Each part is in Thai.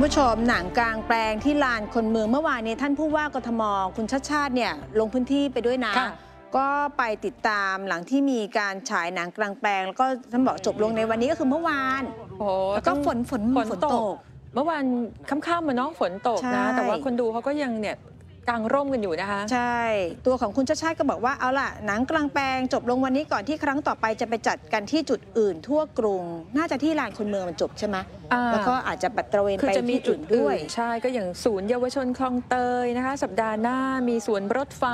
ผู้ชมหนังกลางแปลงที่ลานคนเมืองเมื่อวานนี้ท่านผู้ว่ากทมคุณชาติชาติเนี่ย ลงพื้นที่ไปด้วยนะ ก็ไปติดตามหลังที่มีการฉายหนังกลางแปลงแล้วก็ท่านบอกจบลงในวันนี้ก็คือเมื่อวานแล้วก็ฝนฝนฝนตก เมื่อวานค่ำๆมาเนาะฝนตกนะแต่ว่าคนดูเขาก็ยังเนี่ยกลางร่มกันอยู่นะคะใช่ตัวของคุณชาชาติก็บอกว่า เอาล่ะ หนังกลางแปลงจบลงวันนี้ก่อนที่ครั้งต่อไปจะไปจัดกันที่จุดอื่นทั่วกรุงน่าจะที่ลานคนเมืองมันจบใช่ไหมแล้วก็อาจจะปัตระเวนไปที่จุดด้วย ใช่ก็อย่างศูนย์เยาวชนคลองเตยนะคะ สัปดาห์หน้ามีสวนรถไฟ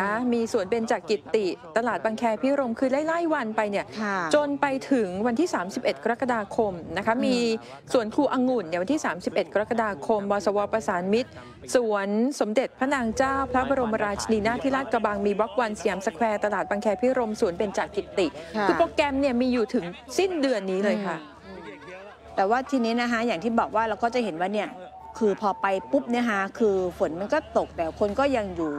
นะมีสวนเบญจกิตติตลาดบางแคพิรมคือไล่ๆวันไปเนี่ยจนไปถึงวันที่ 31 กรกฎาคมนะคะมีสวนครูองุ่นเนี่ยวันที่ 31 กรกฎาคมบสวประสานมิตรสวนสมเด็จพระนางเจ้าพระบรมราชินีนาถที่ลาดกระบังมีบล็อกวันสยามสแควร์ตลาดบางแคพิรมสวนเป็นจากกิติ คือโปรแกรมเนี่ยมีอยู่ถึงสิ้นเดือนนี้เลยค่ะ แต่ว่าทีนี้นะคะอย่างที่บอกว่าเราก็จะเห็นว่าเนี่ยคือพอไปปุ๊บเนี่ยฮะคือฝนมันก็ตกแต่คนก็ยังอยู่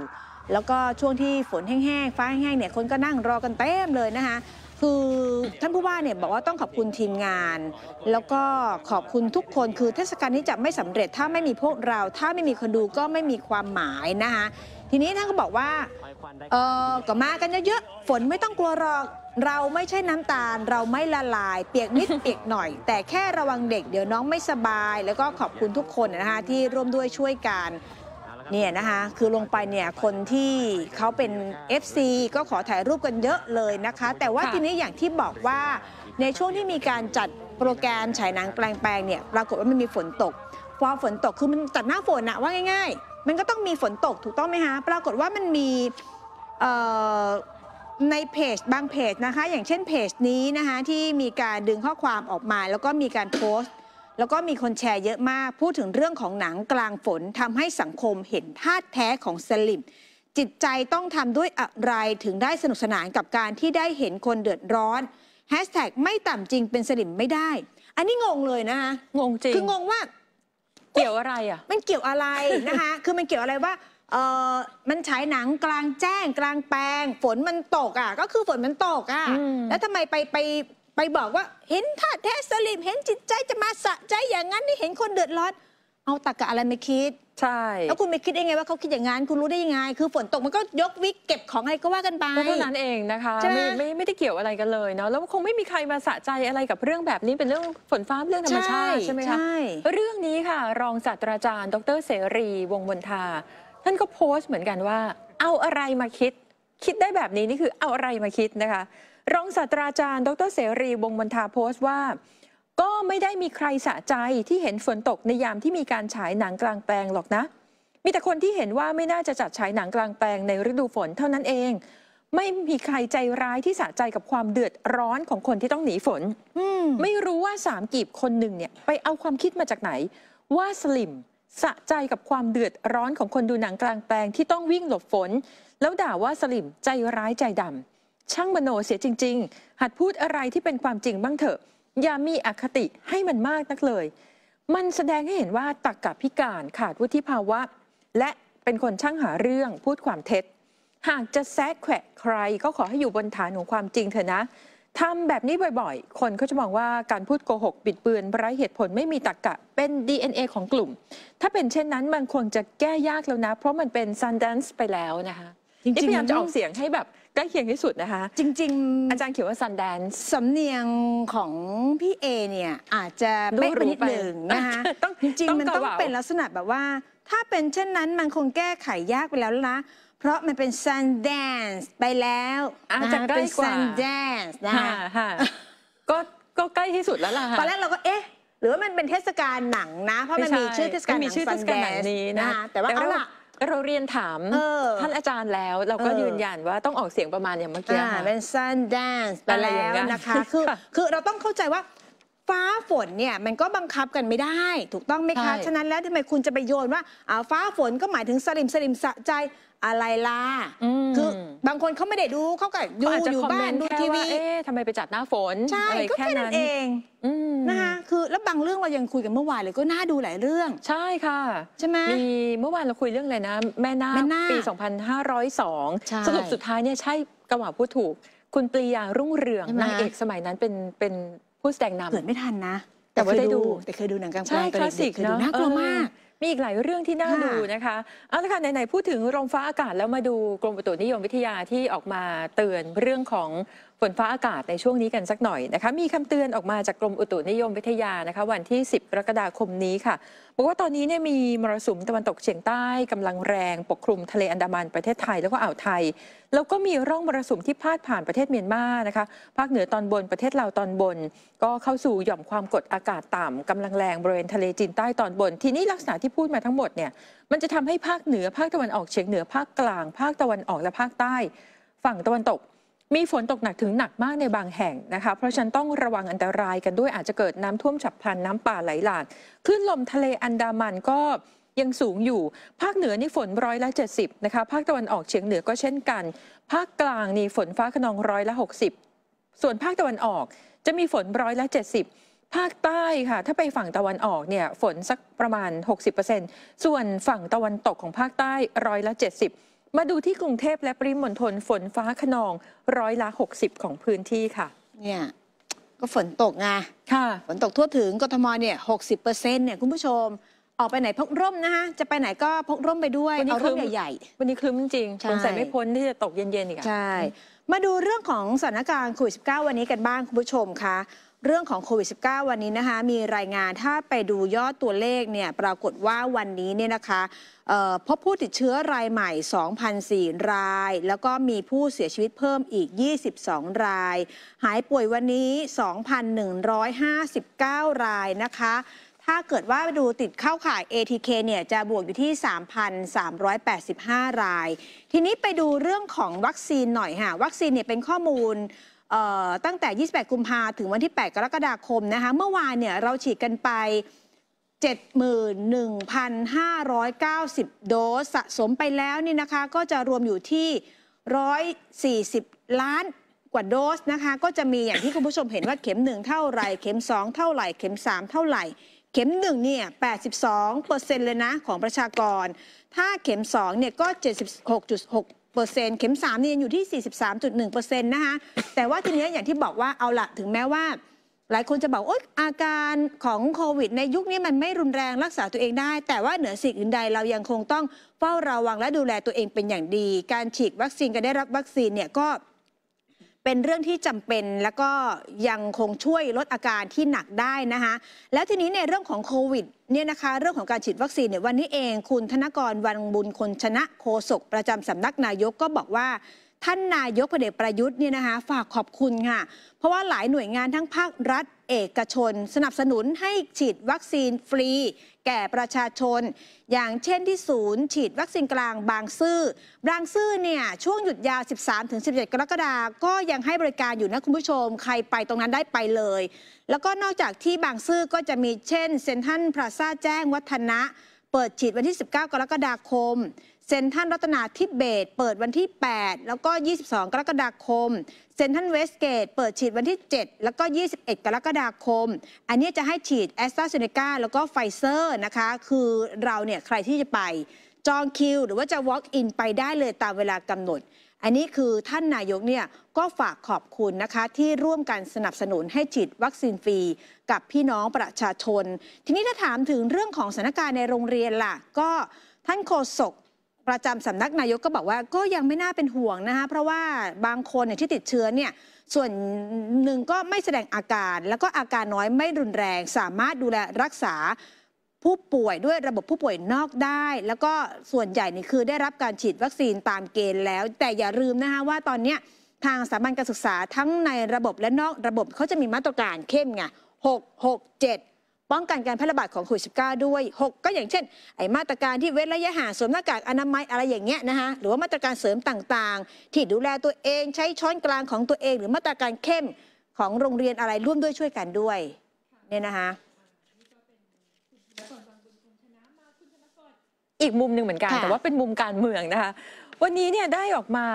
แล้วก็ช่วงที่ฝนแห้งๆฟ้าแห้งเนี่ยคนก็นั่งรอกันเต็มเลยนะคะคือท่านผู้ว่าเนี่ยบอกว่าต้องขอบคุณทีมงาน แล้วก็ขอบคุณทุกคน คือเทศกาลนี้จะไม่สำเร็จ ถ้าไม่มีพวกเรา ถ้าไม่มีคนดูก็ไม่มีความหมายนะคะทีนี้ท่านก็บอกว่าเออก็มากันเยอะๆฝนไม่ต้องกลัวหรอก เราไม่ใช่น้ำตาล เราไม่ละลาย เปียกนิดเปียกหน่อย แต่แค่ระวังเด็กเดี๋ยวน้องไม่สบาย แล้วก็ขอบคุณทุกคนนะคะที่ร่วมด้วยช่วยกันเนี่ยนะคะคือลงไปเนี่ยคนที่เขาเป็น FC ก็ขอถ่ายรูปกันเยอะเลยนะคะแต่ว่าทีนี้อย่างที่บอกว่าในช่วงที่มีการจัดโปรแกรมฉายหนังแปลงแปลงเนี่ยปรากฏว่ามันมีฝนตกพอฝนตกคือมันจัดหน้าฝนอะว่าง่ายๆ มันก็ต้องมีฝนตกถูกต้องไหมคะปรากฏว่ามันมีในเพจบางเพจนะคะอย่างเช่นเพจนี้นะคะที่มีการดึงข้อความออกมาแล้วก็มีการโพสต์แล้วก็มีคนแชร์เยอะมากพูดถึงเรื่องของหนังกลางฝนทำให้สังคมเห็นธาตุแท้ของสลิมจิตใจต้องทำด้วยอะไรถึงได้สนุกสนานกับการที่ได้เห็นคนเดือดร้อนแฮชแท็กไม่ต่ำจริงเป็นสลิมไม่ได้ อันนี้งงเลยนะคะงงจริงคืองงว่า เกี่ยวอะไรอ่ะมันเกี่ยวอะไรนะคะคือมันเกี่ยวอะไรว่าเออมันฉายหนังกลางแจ้ง กลางแปลงฝนมันตกอ่ะก็คือฝนมันตกอ่ะแล้วทำไมไปไปไปบอกว่าเห็นท่าแท้สลิมเห็นจิตใจจะมาสะใจอย่างนั้นนี่เห็นคนเดือดร้อนเอาตากะอะไรไม่คิดใช่แล้วคุณไม่คิดยังไงว่า เขาคิดอย่างนั้นคุณรู้ได้ยังไงคือฝนตกมันก็ยกวิกเก็บของอะไรก็ว่ากันไปเท่านั้นเองนะคะไมไม่ไม่ได้เกี่ยวอะไรกันเลยเนาะแล้วคงไม่มีใครมาสะใจอะไรกับเรื่องแบบนี้เป็นเรื่องฝนฟ้าเรื่องธรรมชาติใช่ไหมคะเรื่องนี้ค่ะรองศาสตราจารย์ ดรเสรีวงมนทาท่านก็โพสต์เหมือนกันว่า เอาอะไรมาคิดคิดได้แบบนี้นี่คือเอาอะไรมาคิดนะคะรองศาสตราจารย์ ดรเสรีวงบรรทาโพสต์ว่า ก็ไม่ได้มีใครสะใจที่เห็นฝนตกในยามที่มีการฉายหนังกลางแปลงหรอกนะ มีแต่คนที่เห็นว่าไม่น่าจะจัดฉายหนังกลางแปลงในฤดูฝน เท่านั้นเอง ไม่มีใครใจร้ายที่สะใจกับความเดือดร้อนของคนที่ต้องหนีฝนมไม่รู้ว่าสามกีบคนหนึ่งเนี่ย ไปเอาความคิดมาจากไหน ว่าสลิมสะใจกับความเดือดร้อนของคนดูหนังกลางแปลง ที่ต้องวิ่งหลบฝน แล้วด่าว่าสลิมใจร้ายใจดำช่างมโนเสียจริง ๆ หัดพูดอะไรที่เป็นความจริงบ้างเถอะ อย่ามีอคติให้มันมากนักเลย มันแสดงให้เห็นว่าตักกะพิการขาดวุฒิภาวะ และเป็นคนช่างหาเรื่อง พูดความเท็จ หากจะแซกแขวะใคร ก็ขอให้อยู่บนฐานของความจริงเถอะนะ ทำแบบนี้บ่อยๆ คนก็จะมองว่าการพูดโกหกบิดเบือนไร้เหตุผลไม่มีตรรกกะเป็น DNA ของกลุ่ม ถ้าเป็นเช่นนั้นมันควรจะแก้ยากแล้วนะ เพราะมันเป็นซันดันส์ไปแล้วนะคะ จริงๆพยายามจะออกเสียงให้แบบใกล้เคียงที่สุดนะคะจริงๆอาจารย์เขียนว่าซันแดนสำเนียงของพี่เอเนี่ยอาจจะเป่ะไปนิดหนึ่งนะคะจริงๆมันต้องเป็นลักษณะแบบว่าถ้าเป็นเช่นนั้นมันคงแก้ไขยากไปแล้วนะเพราะมันเป็นซันแดนไปแล้วาะคะเป็นซันแดนนะคะก็ก็ใกล้ที่สุดแล้วล่ะตอนแรกเราก็เอ๊ะหรือว่ามันเป็นเทศกาลหนังนะเพราะมันมีชื่อเทศกาลหนัง s u นนี้นะแต่ว่าเอาล่ะเราเรียนถามออท่านอาจารย์แล้ว เราก็ออยืนยันว่าต้องออกเสียงประมาณอย่างเมื่อกี้ค่ะเป็นซันแดนซ์ไปแล้วนะคะ คือ คือเราต้องเข้าใจว่าฟ้าฝนเนี่ย มันก็บังคับกันไม่ได้ ถูกต้องไหมคะ ฉะนั้นแล้วทำไมคุณจะไปโยนว่าอ้าฟ้าฝนก็หมายถึงสลิมสลิมสะใจอะไรล่ะคือบางคนเขาไม่ได้ดูเขาก็ดูออยู่บ้านดูทีวีาเอ๊ะทำไมไปจัดหน้าฝน ใช่ก็แค่นั้นเองนะคะคือแล้วบางเรื่องเรายังคุยกันเมื่อวานเลยก็น่าดูหลายเรื่อง ใช่ค่ะใช่ไหมมีเมื่อวานเราคุยเรื่องอะไรนะ แม่นาคปี 2502 สรุปสุดท้ายเนี่ยใช่กระหว่าพูดถูก คุณปรียารุ่งเรืองนางเอกสมัยนั้นเป็นเป็นผู้แสดงนำเกิดไม่ทันนะแต่ว่าเคยได้ดูแต่เคยดูหนังกลางแปลงตอนคลาสสิเด็กเคยดูน่ากลัวมากมีอีกหลายเรื่องที่น่าดูนะคะเอาละค่ะ ไหนๆพูดถึงลมฟ้าอากาศแล้วมาดูกรมอุตุนิยมวิทยาที่ออกมาเตือนเรื่องของฝนฟ้าอากาศในช่วงนี้กันสักหน่อยนะคะ มีคำเตือนออกมาจากกรมอุตุนิยมวิทยานะคะ วันที่ 10กรกฎาคมนี้ค่ะบอกว่าตอนนี้เนี่ยมีมรสุมตะวันตกเฉียงใต้กำลังแรงปกคลุมทะเลอันดามันประเทศไทยแล้วก็อ่าวไทย แล้วก็มีร่องมรสุมที่พาดผ่านประเทศเมียนมานะคะภาคเหนือตอนบนประเทศลาวตอนบน ก็เข้าสู่หย่อมความกดอากาศต่ำกำลังแรง บริเวณทะเลจีนใต้ตอนบน ทีนี้ลักษณะที่พูดมาทั้งหมดเนี่ยมันจะทำให้ภาคเหนือภาคตะวันออกเฉียงเหนือภาคกลางภาคตะวันออกและภาคใต้ฝั่งตะวันตกมีฝนตกหนักถึงหนักมากในบางแห่งนะคะเพราะฉันต้องระวังอันตรายกันด้วยอาจจะเกิดน้ำท่วมฉับพลันน้ำป่าไหลหลากคลื่นลมทะเลอันดามันก็ยังสูงอยู่ภาคเหนือนี่ฝนร้อยละ70นะคะภาคตะวันออกเฉียงเหนือก็เช่นกัน ภาคกลางนี่ฝนฟ้าขนองร้อยละ60 ส่วนภาคตะวันออกจะมีฝนร้อยละ 70 ภาคใต้ค่ะถ้าไปฝั่งตะวันออกเนี่ยฝนสักประมาณ60%ส่วนฝั่งตะวันตกของภาคใต้ร้อยละ 70มาดูที่กรุงเทพและปริมณฑลฝนฟ้าขนองร้อยละ60 ของพื้นที่ค่ะ เนี่ย ก็ฝนตกไงค่ะ ฝนตกทั่วถึงกทมเนี่ยหกสิบเปอร์เซ็นต์เนี่ยคุณผู้ชม ออกไปไหนพกร่มนะคะจะไปไหนก็พกร่มไปด้วยวันนี้เอาร่มใหญ่วันนี้คลื่มจริงสงสัยไม่พ้นที่จะตกเย็นๆอีกอะใช่ มาดูเรื่องของสถานการณ์โควิดสิวันนี้กันบ้างคุณผู้ชมคะเรื่องของโควิด -19 วันนี้นะคะ มีรายงานถ้าไปดูยอดตัวเลขเนี่ย ปรากฏว่าวันนี้เนี่ยนะคะพบผู้ติดเชื้อรายใหม่2,004ราย แล้วก็มีผู้เสียชีวิตเพิ่มอีก 22 ราย หายป่วยวันนี้ 2,159 รายนะคะ ถ้าเกิดว่าดูติดเข้าข่าย ATK เนี่ย จะบวกอยู่ที่ 3,385 ราย ทีนี้ไปดูเรื่องของวัคซีนหน่อยค่ะ วัคซีนเนี่ยเป็นข้อมูลตั้งแต่ 28 กุมภาถึงวันที่ 8 กรกฎาคมนะคะ เมื่อวานเนี่ย เราฉีดกันไป 71,590 โดสสะสมไปแล้วนี่นะคะ ก็จะรวมอยู่ที่ 140 ล้านกว่าโดสนะคะ ก็จะมีอย่างที่คุณผู้ชมเห็นว่าเข็ม 1 เท่าไหร่ เข็ม 2 เท่าไหร่ เข็ม 3 เท่าไหร่ เข็ม 1 เนี่ย 82%เลยนะ ของประชากร ถ้าเข็ม2เนี่ยก็ 76.6เข็ม3นี่ยังอยู่ที่ 43.1%นะคะแต่ว่าทีนี้อย่างที่บอกว่าเอาละถึงแม้ว่า หลายคนจะบอกโอ๊ยอาการของโควิดในยุคนี้ มันไม่รุนแรงรักษาตัวเองได้ แต่ว่าเหนือสิ่งอื่นใดเรายังคงต้องเฝ้าระวังและดูแลตัวเองเป็นอย่างดี การฉีดวัคซีนการได้รับวัคซีนเนี่ย ก็เป็นเรื่องที่จำเป็นแล้วก็ยังคงช่วยลดอาการที่หนักได้นะคะแล้วทีนี้ในเรื่องของโควิดเนี่ยนะคะเรื่องของการฉีดวัคซีนเนี่ยวันนี้เอง คุณธนกรวันบุญคนชนะโคศกประจำสำนักนายกก็บอกว่าท่านนายกพเดชประยุทธ์เนี่ยนะคะฝากขอบคุณค่ะเพราะว่าหลายหน่วยงานทั้งภาครัฐเอกชน สนับสนุนให้ฉีดวัคซีนฟรีแก่ประชาชนอย่างเช่นที่ศูนย์ ฉีดวัคซีนกลางบางซื่อบางซื่อเนี่ย ช่วงหยุดยาว 13-17 กรกฎาคมก็ยังให้บริการอยู่นะคุณผู้ชม ใครไปตรงนั้นได้ไปเลย แล้วก็นอกจากที่บางซื่อก็จะมีเช่นเซนทันพราซาแจ้งวัฒนะ เปิดฉีดวันที่ 19 กรกฎาคมเซ็นทันรัตนาทิเบต เปิดวันที่ 8 แล้วก็ 22 กรกฎาคม เซ็นทันเวสเกต เปิดฉีดวันที่ 7 แล้วก็ 21 กรกฎาคม อันนี้จะให้ฉีดแอสตราเซเนกาแล้วก็ไฟเซอร์นะคะ คือเราเนี่ยใครที่จะไปจองคิว หรือว่าจะ walk in ไปได้เลยตามเวลากำหนด อันนี้คือท่านนายกเนี่ยก็ฝากขอบคุณนะคะ ที่ร่วมกันสนับสนุนให้ฉีดวัคซีนฟรี กับพี่น้องประชาชน ทีนี้ถ้าถามถึงเรื่องของสถานการณ์ในโรงเรียนล่ะ ก็ท่านโฆษกประจำสำนักนายกก็บอกว่าก็ยังไม่น่าเป็นห่วงนะคะเพราะว่าบางคนเนี่ยที่ติดเชื้อเนี่ยส่วนหนึ่งก็ไม่แสดงอาการ แล้วก็อาการน้อยไม่รุนแรงสามารถดูแลรักษาผู้ป่วยด้วยระบบผู้ป่วยนอกได้ แล้วก็ส่วนใหญ่นี่คือได้รับการฉีดวัคซีนตามเกณฑ์แล้ว แต่อย่าลืมนะคะว่าตอนนี้ทางสถาบันการศึกษาทั้งในระบบและนอกระบบเขาจะมีมาตรการเข้มไงหกหกเจ็ดป้องกันการแพร่ระบาดของโควิดสิด้วย6ก็อย่างเช่นไอมาตรการที่เว้นระยะห่างสวมหน้ากากอนามัยอะไรอย่างเงี้ยนะคะหรือว่ามาตรการเสริมต่างๆ ที่ดูแลตัวเองใช้ช้อนกลางของตัวเอง หรือมาตรการเข้มของโรงเรียนอะไรร่วมด้วยช่วยกันด้วยเนี่ยนะคะอีกมุมหนึ่งเหมือนกันแต่ว่าเป็นมุมการเมืองนะคะวันนี้เนี่ยได้ออกมา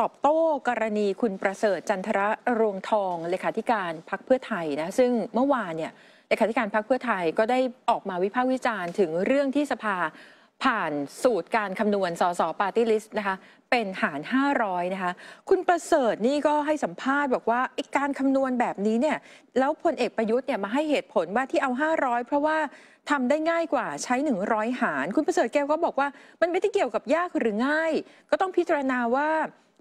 ตอบโต้กรณีคุณประเสริฐจันทระรวงทองเลขาธิการพักเพื่อไทยนะซึ่งเมื่อวานเนี่ยเลขาธิการพรรคเพื่อไทยก็ได้ออกมาวิพากษ์วิจารณ์ ถึงเรื่องที่สภาผ่านสูตรการคำนวณสสปาร์ตี้ลิสต์นะคะเป็นหาร500นะคะคุณประเสริฐนี่ก็ให้สัมภาษณ์บอกว่าการคำนวณแบบนี้เนี่ยแล้วพลเอกประยุทธ์เนี่ยมาให้เหตุผลว่าที่เอา 500 เพราะว่าทำได้ง่ายกว่าใช้ 100 หาร คุณประเสริฐแก้วก็บอกว่ามันไม่ได้เกี่ยวกับยากหรือง่าย ก็ต้องพิจารณาว่า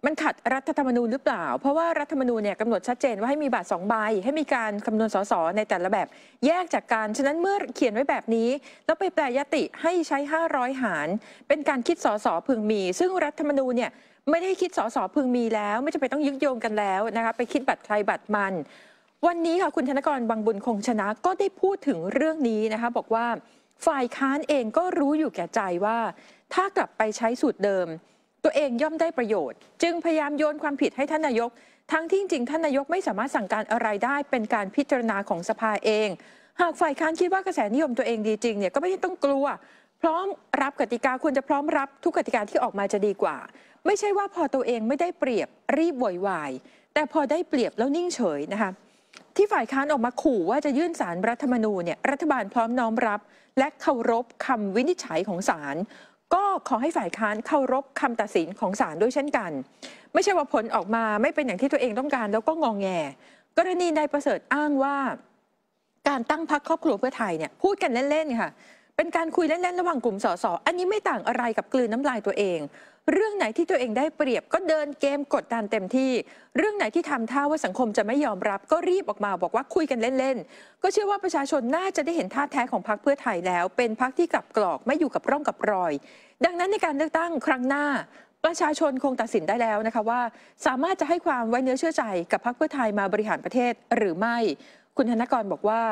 มันขัดรัฐธรรมนูญหรือเปล่า เพราะว่ารัฐธรรมนูญเนี่ยกำหนดชัดเจนว่าให้มีบัตรสองใบให้มีการคำนวณสสในแต่ละแบบ แยกจากกันฉะนั้นเมื่อเขียนไว้แบบนี้แล้วไปแปลยติให้ใช้ 500 หาร เป็นการคิดสสพึงมี ซึ่งรัฐธรรมนูญเนี่ยไม่ได้คิดสสพึงมีแล้วไม่จำเป็นต้องยึดโยงกันแล้วนะคะไปคิดบัตรใครบัตรมัน วันนี้ค่ะคุณธนกรบังบุญคงชนะก็ได้พูดถึงเรื่องนี้นะคะบอกว่าฝ่ายค้านเองก็รู้อยู่แก่ใจว่า ถ้ากลับไปใช้สูตรเดิมตัวเองย่อมได้ประโยชน์ จึงพยายามโยนความผิดให้ท่านนายกทั้งที่จริงท่านนายกไม่สามารถสั่งการอะไรได้เป็นการพิจารณาของสภาเอง หากฝ่ายค้านคิดว่ากระแสนิยมตัวเองดีจริงเนี่ยก็ไม่ต้องกลัว พร้อมรับกติกาควรจะพร้อมรับทุกกติกาที่ออกมาจะดีกว่า ไม่ใช่ว่าพอตัวเองไม่ได้เปรียบรีบวอยวายแต่พอได้เปรียบแล้วนิ่งเฉยนะคะที่ฝ่ายค้านออกมาขู่ว่าจะยื่นสารรัฐธรรมนูญเนี่ยรัฐบาลพร้อมน้อมรับ และเคารพคำวินิจฉัยของศาลก็ขอให้ฝ่ายค้านเคารพคำตัดสินของศาลด้วยเช่นกัน ไม่ใช่ว่าผลออกมาไม่เป็นอย่างที่ตัวเองต้องการ แล้วก็งองแงกรณีนายประเสริฐอ้างว่า การตั้งพรรคครอบครัวเพื่อไทยเนี่ย พูดกันเล่นๆค่ะเป็นการคุยเล่น ๆ ระหว่างกลุ่มสสอันนี้ไม่ต่างอะไรกับกลืนน้ำลายตัวเองเรื่องไหนที่ตัวเองได้เปรียบก็เดินเกมกดดันเต็มที่ เรื่องไหนที่ทำท่าว่าสังคมจะไม่ยอมรับก็รีบออกมาบอกว่าคุยกันเล่น ๆ ก็เชื่อว่าประชาชนน่าจะได้เห็นท่าแท้ของพรรคเพื่อไทยแล้ว เป็นพรรคที่กลับกรอกไม่อยู่กับร่องกับรอย ดังนั้นในการเลือกตั้งครั้งหน้าประชาชนคงตัดสินได้แล้วนะคะว่า สามารถจะให้ความไว้เนื้อเชื่อใจกับพรรคเพื่อไทยมาบริหารประเทศหรือไม่ คุณธนกรบอกว่า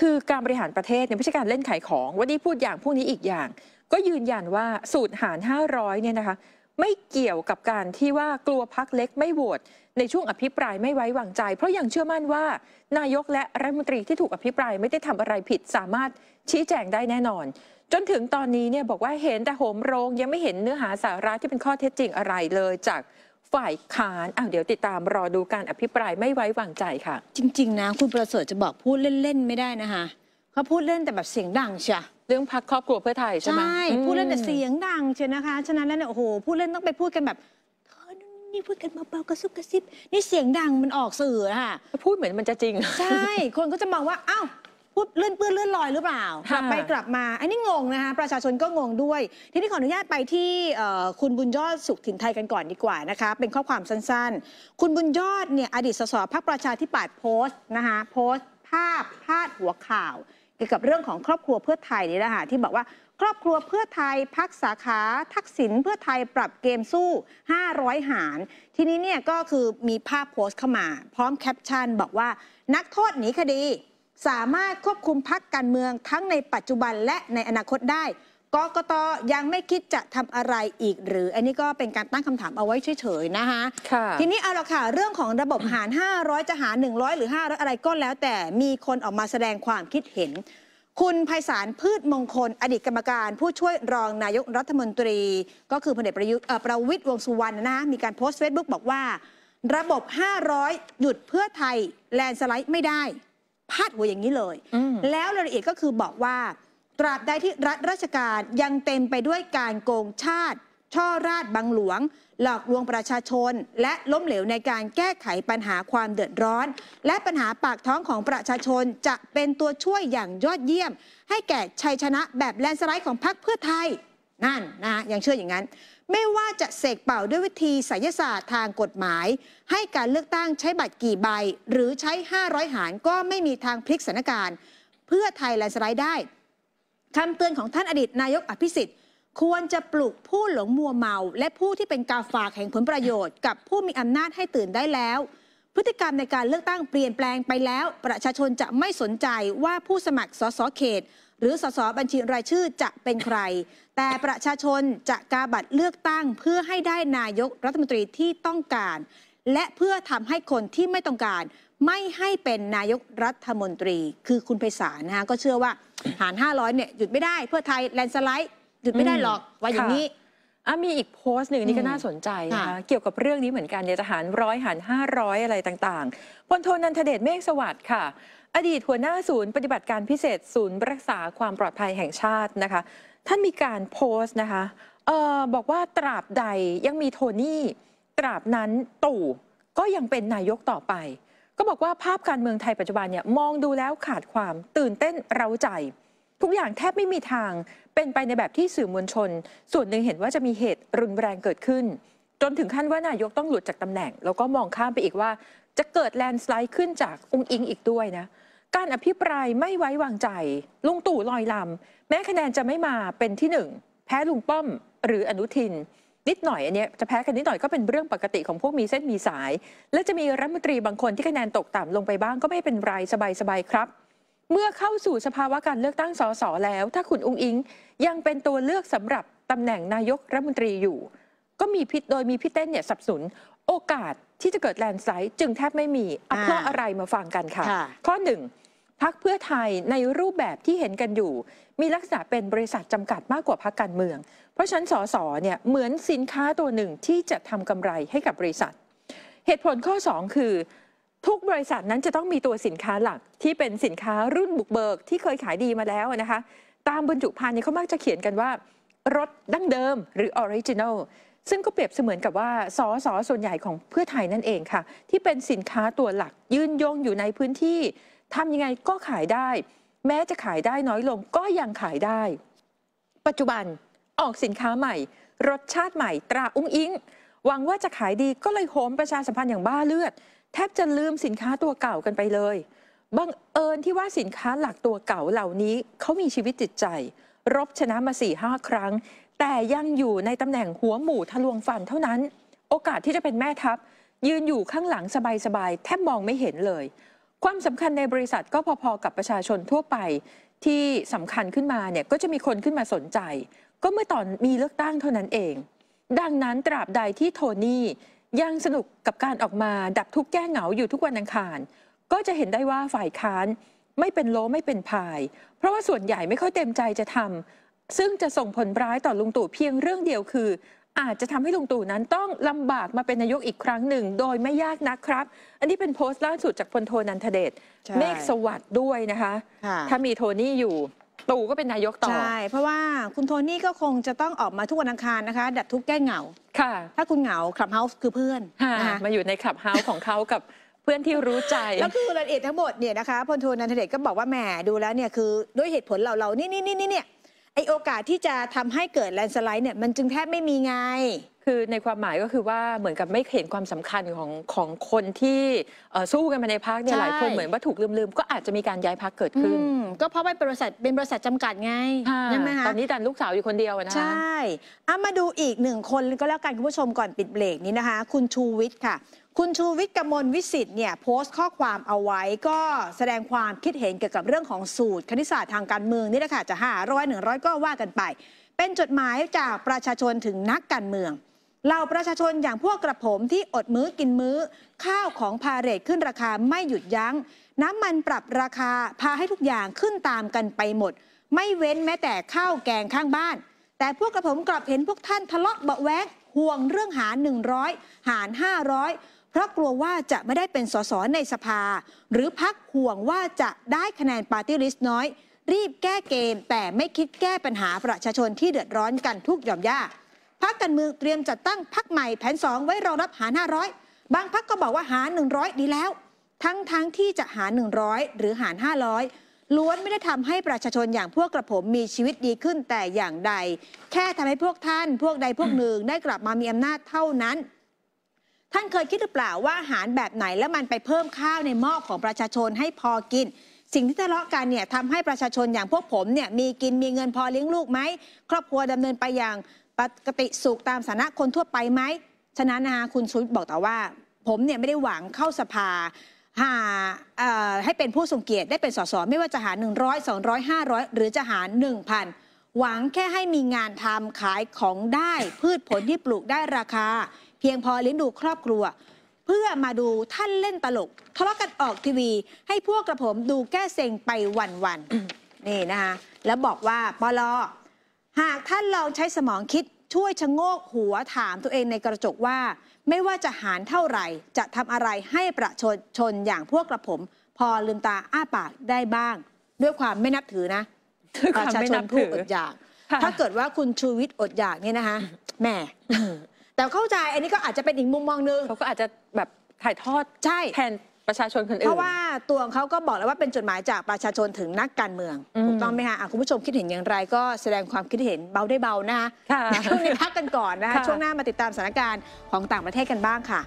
คือการบริหารประเทศเนี่ยไม่ใช่การเล่นขายของวันนี้พูดอย่างพวกนี้อีกอย่างก็ยืนยันว่าสูตรหาร 500เนี่ยนะคะ ไม่เกี่ยวกับการที่ว่ากลัวพักเล็กไม่โหวตในช่วงอภิปรายไม่ไว้วางใจ เพราะยังเชื่อมั่นว่านายกและรัฐมนตรีที่ถูกอภิปรายไม่ได้ทำอะไรผิดสามารถชี้แจงได้แน่นอน จนถึงตอนนี้เนี่ยบอกว่าเห็นแต่โหมโรงยังไม่เห็นเนื้อหาสาระที่เป็นข้อเท็จจริงอะไรเลยจากฝ่ายค้านอ้าวเดี๋ยวติดตามรอดูการอภิปรายไม่ไว้วางใจค่ะ จริงๆนะคุณประเสริฐจะบอกพูดเล่นๆไม่ได้นะคะเขาพูดเล่นแต่แบบเสียงดังเชียเรื่องพักครอบครัวเพื่อไทยใช่ไหมใช่พูดเล่นแต่เสียงดังเชียนะคะ ฉะนั้นแล้วเนี่ยโอ้โหพูดเล่นต้องไปพูดกันแบบเธอนี่พูดกันเบาๆกระซุบกระซิบนี่เสียงดังมันออกสื่อค่ะพูดเหมือนมันจะจริงใช่ คนก็จะมองว่าอ้าวพูดเลื่อนเปื้อนเลื่อนลอยหรือเปล่ากลับไปกลับมาอันนี้งงนะคะประชาชนก็งงด้วยทีนี้ขออนุญาตไปที่คุณบุญยอดสุขถิ่นไทยกันก่อนดีกว่านะคะเป็นข้อความสั้นๆ คุณบุญยอดเนี่ยอดีตสสพรรคประชาธิปัตย์โพสต์นะคะโพสต์ ภาพพาดหัวข่าวเกี่ยวกับเรื่องของครอบครัวเพื่อไทยนี่แหละค่ะที่บอกว่า ครอบครัวเพื่อไทยพักสาขา ทักษิณเพื่อไทยปรับเกมสู้ 500 หาร ทีนี้เนี่ยก็คือมีภาพโพสต์เข้ามา พร้อมแคปชั่น บอกว่า นักโทษหนีคดี สามารถควบคุมพักการเมืองทั้งในปัจจุบันและในอนาคตได้กกตยังไม่คิดจะทำอะไรอีกหรือ อันนี้ก็เป็นการตั้งคำถามเอาไว้เฉยๆนะคะทีนี้เอาละค่ะ เรื่องของระบบหาร 500 จะหาร100 หรือ 500 อะไรก็แล้ว แต่มีคนออกมาแสดงความคิดเห็น คุณไพศาลพืชมงคลอดีตกรรมการผู้ช่วยรองนายกรัฐมนตรี ก็คือพลเอกประยุทธ์ประวิตยวงสุวรรณนะมีการโพสต์เฟซบุ๊กบอกว่า ระบบ 500หยุดเพื่อไทยแลนด์สไลด์ไม่ได้พาดหัวอย่างนี้เลย แล้วรายละเอียดก็คือบอกว่าตราบใดที่รัฐราชการยังเต็มไปด้วยการโกงชาติ ช่อราดบังหลวง หลอกลวงประชาชนและล้มเหลวในการแก้ไขปัญหาความเดือดร้อน และปัญหาปากท้องของประชาชนจะเป็นตัวช่วยอย่างยอดเยี่ยม ให้แก่ชัยชนะแบบแลนสไลด์ของพรรคเพื่อไทยนั่นนะยังเชื่ออย่างนั้น ไม่ว่าจะเสกเป่าด้วยวิธีไสยศาสตร์ทางกฎหมาย ให้การเลือกตั้งใช้บัตรกี่ใบหรือใช้ 500 หารก็ไม่มีทางพลิกสถานการณ์ เพื่อไทยแลนสไลด์ได้คำเตือนของท่านอดีตนายกอภิสิทธิ์ ควรจะปลุกผู้หลงมัวเมา และผู้ที่เป็นกาฝากแห่งผลประโยชน์ กับผู้มีอำนาจให้ตื่นได้แล้ว พฤติกรรมในการเลือกตั้งเปลี่ยนแปลงไปแล้ว ประชาชนจะไม่สนใจว่าผู้สมัครสสเขต หรือสสบัญชีรายชื่อจะเป็นใคร แต่ประชาชนจะกาบัตรเลือกตั้งเพื่อให้ได้นายกรัฐมนตรีที่ต้องการ และเพื่อทำให้คนที่ไม่ต้องการไม่ให้เป็นนายกรัฐมนตรีคือคุณไพศาลนะคะก็เชื่อว่าหาร 500 เนี่ย หยุดไม่ได้เพื่อไทยแลนสไลด์หยุดไม่ได้หรอก ว่าอย่างนี้อ่ะมีอีกโพสต์หนึ่งนี่ก็น่าสนใจนะคะเกี่ยวกับเรื่องนี้เหมือนกันเนี่ยจะหารร้อยหารห้าร้อยอะไรต่างๆพลโทนันทเดชเมฆสวัสดิ์ค่ะ อดีตหัวหน้าศูนย์ปฏิบัติการพิเศษศูนย์รักษาความปลอดภัยแห่งชาตินะคะ ท่านมีการโพสต์นะคะออบอกว่าตราบใดยังมีโทนี่ตราบนั้นตู่ ก็ยังเป็นนายกต่อไปก็บอกว่าภาพการเมืองไทยปัจจุบันเนี่ยมองดูแล้วขาดความตื่นเต้นเร้าใจ ทุกอย่างแทบไม่มีทาง เป็นไปในแบบที่สื่อมวลชน ส่วนหนึ่งเห็นว่าจะมีเหตุ รุนแรงเกิดขึ้น จนถึงขั้นว่านายกต้องหลุดจากตำแหน่ง แล้วก็มองข้ามไปอีกว่า จะเกิดแลนด์สไลด์ขึ้นจากองค์อิงอีกด้วยนะการอภิปรายไม่ไว้วางใจลุงตู่ลอยลำแม้คะแนนจะไม่มาเป็นที่หนึ่งแพ้ลุงป้อม หรืออนุทินนิดหน่อย อันนี้จะแพ้กันนิดหน่อยก็เป็นเรื่องปกติของพวกมีเส้นมีสาย และจะมีรัฐมนตรีบางคนที่คะแนนตกต่ำลงไปบ้างก็ไม่เป็นไรสบายๆครับ เมื่อเข้าสู่สภาวะการเลือกตั้งสสแล้ว ถ้าคุณอุงอิงยังเป็นตัวเลือกสำหรับตำแหน่งนายกรัฐมนตรีอยู่ ก็มีพิษโดยมีพี่เต้นเนี่ยสับสนโอกาสที่จะเกิดแลนด์ไซด์จึงแทบไม่มีเพราะอะไรมาฟังกันค่ะข้อหนึ่งพักเพื่อไทยในรูปแบบที่เห็นกันอยู่ มีลักษณะเป็นบริษัทจำกัดมากกว่าพักการเมือง เพราะฉันั้นสสเนี่ยเหมือนสินค้าตัวหนึ่งที่จะทำกำไรให้กับบริษัท เหตุผลข้อ 2 คือ ทุกบริษัทนั้นจะต้องมีตัวสินค้าหลักที่เป็นสินค้ารุ่นบุกเบิกที่เคยขายดีมาแล้วนะคะตามบรรจุภัณฑ์เนีเขามักจะเขียนกันว่ารสดั้งเดิม หรือออริจินัลซึ่งก็เปรียบเสมือนกับว่าสอสอส่วนใหญ่ของเพื่อไทยนั่นเองค่ะที่เป็นสินค้าตัวหลักยืนยงอยู่ในพื้นที่ทำยังไงก็ขายได้ แม้จะขายได้น้อยลงก็ยังขายได้ ปัจจุบันออกสินค้าใหม่ รสชาติใหม่ ตรา อุ้งอิงหวังว่าจะขายดีก็เลยโหมประชาสัมพันธ์อย่างบ้าเลือด แทบจะลืมสินค้าตัวเก่ากันไปเลยบังเอิญที่ว่าสินค้าหลักตัวเก่าเหล่านี้เขามีชีวิตจิตใจ รบชนะมาสี่ห้าครั้ง แต่ยังอยู่ในตำแหน่งหัวหมูทะลวงฟันเท่านั้น โอกาสที่จะเป็นแม่ทัพยืนอยู่ข้างหลังสบายๆแทบมองไม่เห็นเลยความสำคัญในบริษัทก็พอๆกับประชาชนทั่วไป ที่สำคัญขึ้นมาเนี่ยก็จะมีคนขึ้นมาสนใจ ก็เมื่อตอนมีเลือกตั้งเท่านั้นเอง ดังนั้นตราบใดที่โทนี่ยังสนุกกับการออกมาดับทุกแก้เหงาอยู่ทุกวันอังคาร ก็จะเห็นได้ว่าฝ่ายค้านไม่เป็นโลไม่เป็นพายเพราะว่าส่วนใหญ่ไม่ค่อยเต็มใจจะทำ ซึ่งจะส่งผลร้ายต่อลุงตู่เพียงเรื่องเดียวคืออาจจะทำให้ลุงตู่นั้นต้องลำบากมาเป็นนายกอีกครั้งหนึ่ง โดยไม่ยากนะครับ อันนี้เป็นโพสต์ล่าสุดจากพลโทนันทเดชเมฆสวัสด์ด้วยนะคะ ถ้ามีโทนี่อยู่ตู่ก็เป็นนายกต่อ ใช่ เพราะว่าคุณโทนี่ก็คงจะต้องออกมาทุกวันอังคารนะคะ ดัดทุกแก้เหงาค่ะ ถ้าคุณเหงาคลับเฮาส์คือเพื่อนะะมาอยู่ในคลับเฮาส์ของเขากับเพื่อนที่รู้ใจแล้วคือรายละเอียดทั้งหมดเนี่ยนะคะพลโทนันทเดชก็บอกว่าแหมดูแล้วเนี่ยคือด้วยเหตุผลเราเรานี่นี่นี่เนี่ยไอโอกาสที่จะทำให้เกิดแลนสไลด์เนี่ยมันจึงแทบไม่มีไง คือในความหมายก็คือว่าเหมือนกับไม่เห็นความสำคัญของของคนที่สู้กันมาในพักเนี่ยหลายคนเหมือนว่าถูกลืมๆ ก็อาจจะมีการย้ายพักเกิดขึ้นก็เพราะว่าบริษัทเป็นบริษัทจำกัดไงใช่ไหมคะตอนนี้ดันลูกสาวอยู่คนเดียวนะใช่เอามาดูอีกหนึ่งคน ก็แล้วกันคุณผู้ชมก่อนปิดเบรกนี้นะคะ คุณชูวิทย์ค่ะคุณชูวิทย์กมลวิสิทธิ์เนี่ย โพสต์ข้อความเอาไว้ก็แสดงความคิดเห็นเกี่ยวกับเรื่องของสูตร คณิตศาสตร์ทางการเมืองนี่แหละค่ะ จะ5 0 0 100 ก็ว่ากันไป เป็นจดหมายจากประชาชนถึงนักการเมือง เราประชาชนอย่างพวกกระผมที่อดมื้อกินมื้อ ข้าวของพาเรตขึ้นราคาไม่หยุดยัง้ง น้ำมันปรับราคาพาให้ทุกอย่างขึ้นตามกันไปหมด ไม่เว้นแม้แต่ข้าวแกงข้างบ้าน แต่พวกกระผมกลับเห็นพวกท่านทะเลาะเบาแวงห่วงเรื่องหาร100 หาร 500เพราะกลัวว่าจะไม่ได้เป็นสสในสภา หรือพักห่วงว่าจะได้คะแนนปาร์ตี้ลิสต์น้อย รีบแก้เกมแต่ไม่คิดแก้ปัญหาประชาชนที่เดือดร้อนกันทุกหย่อมย่าพักการเมืองเตรียมจัดตั้งพักใหม่แผนสองไว้รองรับหาร500 บางพักก็บอกว่าหาร100 ดีแล้ว ทั้งทั้งที่จะหาร100 หรือหาร500 ล้วนไม่ได้ทำให้ประชาชนอย่างพวกกระผมมีชีวิตดีขึ้นแต่อย่างใด แค่ทำให้พวกท่าน พวกใดพวกหนึ่งได้กลับมามีอำนาจเท่านั้นท่านเคยคิดหรือเปล่าว่าอาหารแบบไหนแล้วมันไปเพิ่มข้าวในหม้อของประชาชนให้พอกิน สิ่งที่ทะเลาะกันเนี่ยทำให้ประชาชนอย่างพวกผมเนี่ยมีกิน มีเงินพอเลี้ยงลูกไหม ครอบครัวดำเนินไปอย่างปกติสุขตามสถานะคนทั่วไปไหมฉะนั้นนะคุณชุวิตบอกแต่ว่า ผมเนี่ยไม่ได้หวังเข้าสภาหาให้เป็นผู้ทรงเกียรติได้เป็นสสไม่ว่าจะหา100 200 500 หรือจะหา1,000 หวังแค่ให้มีงานทำขายของได้ พืชผลที่ปลูกได้ราคาพียงพอเลี้ยงดูครอบครัว เพื่อมาดูท่านเล่นตลกทะเลาะกันออกทีวีให้พวกกระผมดูแก้เซ็งไปวันวันนี่นะคะแล้วบอกว่าปลอหากท่านลองใช้สมองคิดช่วยชะโงกหัวถามตัวเองในกระจกว่า ไม่ว่าจะหารเท่าไหร่ จะทำอะไรให้ประชนชนอย่างพวกกระผม พอลืมตาอ้าปากได้บ้าง ด้วยความไม่นับถือนะประชาชนผู้อดอยากถ้าเกิดว่าคุณชูวิทย์อดอยากเนี่ยนะคะแม่แต่เข้าใจอันนี้ก็อาจจะเป็นอีกมุมมองหนึงเขาก็อาจจะแบบถ่ายทอดใช่ แทนประชาชนคนอื่นเพราะว่าตัวเขาก็บอกแล้วว่าเป็นจดหมายจากประชาชนถึงนักการเมืองอถูกต้องไหมคะคุณผู้ชมคิดเห็นอย่างไรก็แสดงความคิดเห็นเบาได้เบานะคะช่วงนี้พักกันก่อนนะคะช่วงหน้ามาติดตามสถานการณ์ของต่างประเทศกันบ้างค่ะ